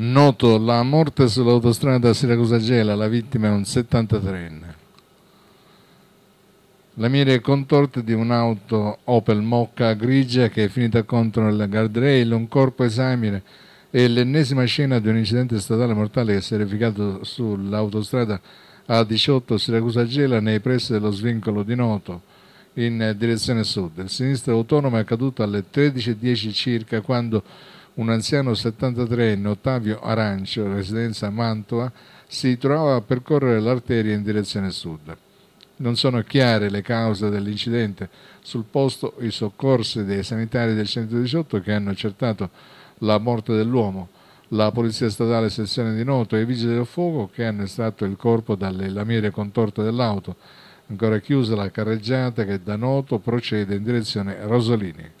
Noto la morte sull'autostrada Siracusa Gela, la vittima è un 73enne. La mire contorte di un'auto Opel Mocca grigia che è finita contro il guardrail, un corpo esamine e l'ennesima scena di un incidente statale mortale che si è verificato sull'autostrada A18 Siracusa Gela nei pressi dello svincolo di Noto in direzione sud. Il sinistro autonomo è caduto alle 13.10 circa quando un anziano 73enne Ottavio Arancio, residenza a Mantova, si trovava a percorrere l'arteria in direzione sud. Non sono chiare le cause dell'incidente. Sul posto i soccorsi dei sanitari del 118 che hanno accertato la morte dell'uomo, la Polizia Statale Sezione di Noto e i Vigili del Fuoco che hanno estratto il corpo dalle lamiere contorte dell'auto. Ancora chiusa la carreggiata che da Noto procede in direzione Rosolini.